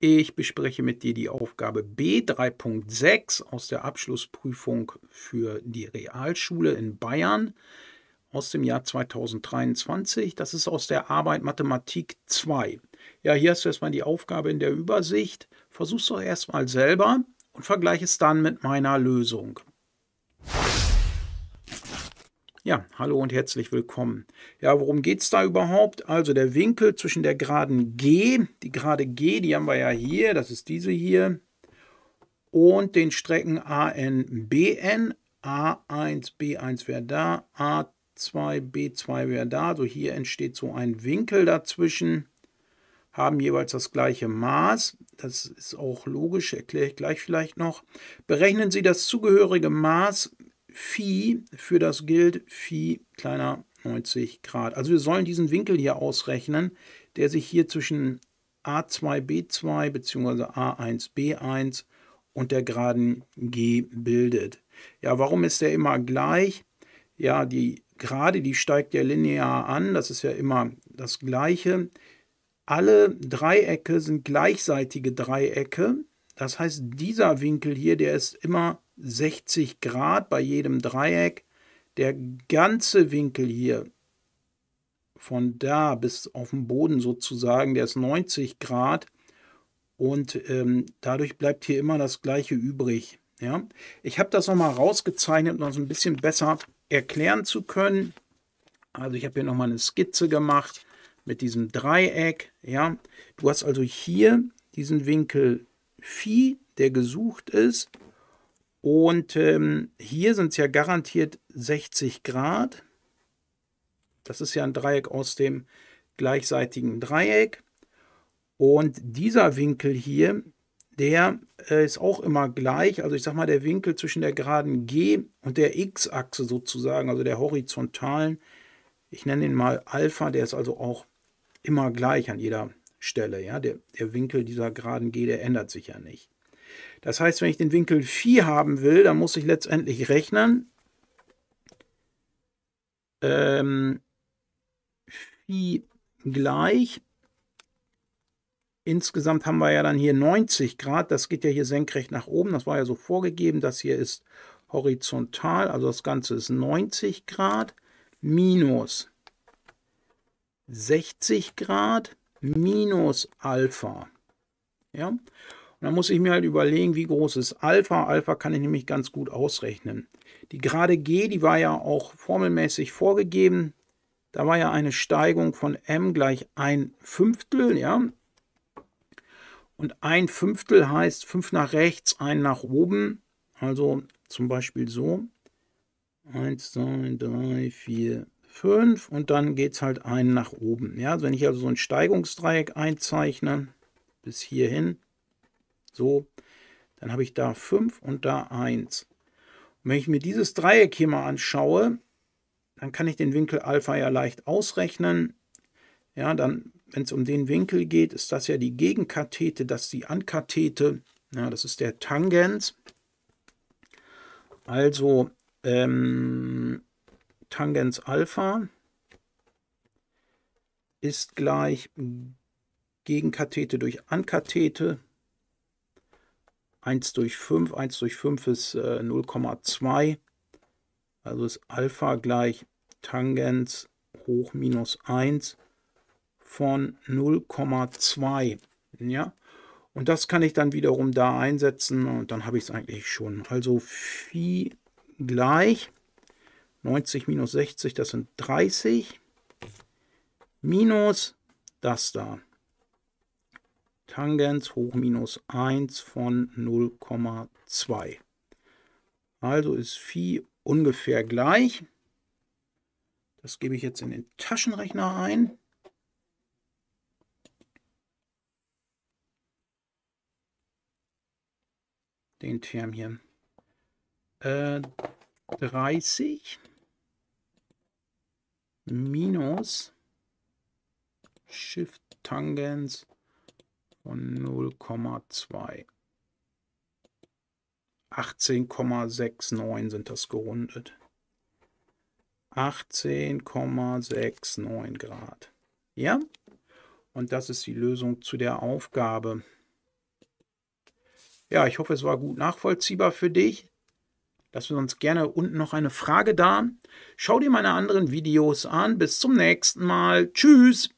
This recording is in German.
Ich bespreche mit dir die Aufgabe B 3.6 aus der Abschlussprüfung für die Realschule in Bayern aus dem Jahr 2023. Das ist aus der Arbeit Mathematik 2. Ja, hier hast du erstmal die Aufgabe in der Übersicht. Versuch es doch erstmal selber und vergleiche es dann mit meiner Lösung. Ja, hallo und herzlich willkommen. Ja, worum geht es da überhaupt? Also der Winkel zwischen der geraden G, die gerade G, die haben wir ja hier, das ist diese hier, und den Strecken AN, BN, A1, B1 wäre da, A2, B2 wäre da, also hier entsteht so ein Winkel dazwischen, haben jeweils das gleiche Maß, das ist auch logisch, erkläre ich gleich vielleicht noch. Berechnen Sie das zugehörige Maß Phi für das gilt Phi kleiner 90 Grad. Also wir sollen diesen Winkel hier ausrechnen, der sich hier zwischen A2, B2 bzw. A1, B1 und der Geraden G bildet. Ja, warum ist der immer gleich? Ja, die Gerade, die steigt ja linear an, das ist ja immer das Gleiche. Alle Dreiecke sind gleichseitige Dreiecke. Das heißt, dieser Winkel hier, der ist immer 60 Grad bei jedem Dreieck. Der ganze Winkel hier von da bis auf den Boden sozusagen, der ist 90 Grad und ähm, dadurch bleibt hier immer das gleiche übrig. Ja? Ich habe das nochmal rausgezeichnet, um das ein bisschen besser erklären zu können. Also ich habe hier nochmal eine Skizze gemacht mit diesem Dreieck. Ja? Du hast also hier diesen Winkel Phi, der gesucht ist. Und ähm, hier sind es ja garantiert 60 Grad. Das ist ja ein Dreieck aus dem gleichseitigen Dreieck. Und dieser Winkel hier, der äh, ist auch immer gleich. Also ich sage mal, der Winkel zwischen der geraden G und der X-Achse sozusagen, also der horizontalen, ich nenne ihn mal Alpha, der ist also auch immer gleich an jeder Stelle. Ja? Der, der Winkel dieser geraden G, der ändert sich ja nicht. Das heißt, wenn ich den Winkel Phi haben will, dann muss ich letztendlich rechnen. Ähm, Phi gleich. Insgesamt haben wir ja dann hier 90 Grad. Das geht ja hier senkrecht nach oben. Das war ja so vorgegeben. Das hier ist horizontal. Also das Ganze ist 90 Grad minus 60 Grad minus Alpha. Ja? Und dann muss ich mir halt überlegen, wie groß ist Alpha. Alpha kann ich nämlich ganz gut ausrechnen. Die Gerade G, die war ja auch formelmäßig vorgegeben. Da war ja eine Steigung von m gleich ein Fünftel, ja. Und ein Fünftel heißt fünf nach rechts, ein nach oben. Also zum Beispiel so. 1, 2, 3, 4, 5 und dann geht es halt einen nach oben. Ja, also wenn ich also so ein Steigungsdreieck einzeichne, bis hierhin, so, dann habe ich da 5 und da 1. Und wenn ich mir dieses Dreieck hier mal anschaue, dann kann ich den Winkel Alpha ja leicht ausrechnen. Ja, dann, wenn es um den Winkel geht, ist das ja die Gegenkathete, das ist die Ankathete. Ja, das ist der Tangens. Also ähm, Tangens Alpha ist gleich Gegenkathete durch Ankathete 1 durch 5. 1 durch 5 ist äh, 0,2. Also ist Alpha gleich Tangens hoch minus 1 von 0,2. Ja, und das kann ich dann wiederum da einsetzen und dann habe ich es eigentlich schon. Also Phi gleich 90 minus 60, das sind 30, minus das da. Tangens hoch minus 1 von 0,2. Also ist Phi ungefähr gleich. Das gebe ich jetzt in den Taschenrechner ein. Den Term hier. Äh, 30 minus Shift Tangens von 0,2. 18,69 sind das gerundet. 18,69 Grad. Ja? Und das ist die Lösung zu der Aufgabe. Ja, ich hoffe, es war gut nachvollziehbar für dich. Lass uns gerne unten noch eine Frage da. Schau dir meine anderen Videos an. Bis zum nächsten Mal. Tschüss.